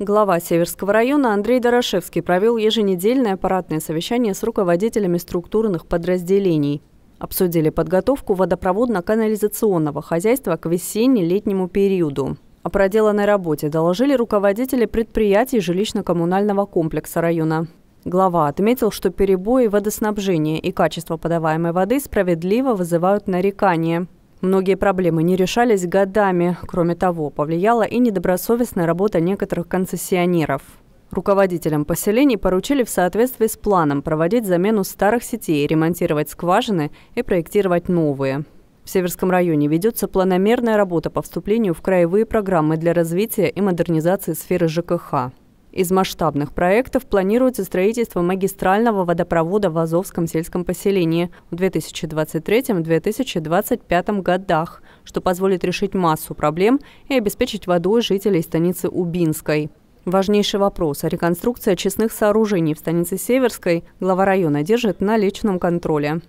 Глава Северского района Андрей Дорошевский провел еженедельное аппаратное совещание с руководителями структурных подразделений. Обсудили подготовку водопроводно-канализационного хозяйства к весенне-летнему периоду. О проделанной работе доложили руководители предприятий жилищно-коммунального комплекса района. Глава отметил, что перебои водоснабжения и качество подаваемой воды справедливо вызывают нарекания – Многие проблемы не решались годами. Кроме того, повлияла и недобросовестная работа некоторых концессионеров. Руководителям поселений поручили в соответствии с планом проводить замену старых сетей, ремонтировать скважины и проектировать новые. В Северском районе ведется планомерная работа по вступлению в краевые программы для развития и модернизации сферы ЖКХ. Из масштабных проектов планируется строительство магистрального водопровода в Азовском сельском поселении в 2023-2025 годах, что позволит решить массу проблем и обеспечить водой жителей станицы Убинской. Важнейший вопрос о реконструкции очистных сооружений в станице Северской глава района держит на личном контроле.